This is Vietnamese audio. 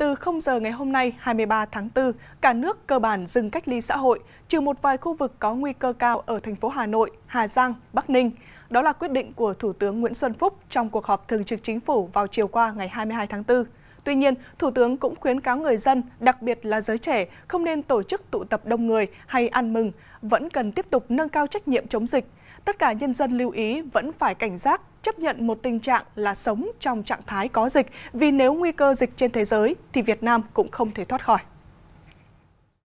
từ 0 giờ ngày hôm nay 23 tháng 4, cả nước cơ bản dừng cách ly xã hội, trừ một vài khu vực có nguy cơ cao ở thành phố Hà Nội, Hà Giang, Bắc Ninh. Đó là quyết định của Thủ tướng Nguyễn Xuân Phúc trong cuộc họp thường trực chính phủ vào chiều qua ngày 22 tháng 4. Tuy nhiên, Thủ tướng cũng khuyến cáo người dân, đặc biệt là giới trẻ, không nên tổ chức tụ tập đông người hay ăn mừng, vẫn cần tiếp tục nâng cao trách nhiệm chống dịch. Tất cả nhân dân lưu ý vẫn phải cảnh giác, chấp nhận một tình trạng là sống trong trạng thái có dịch, vì nếu nguy cơ dịch trên thế giới thì Việt Nam cũng không thể thoát khỏi.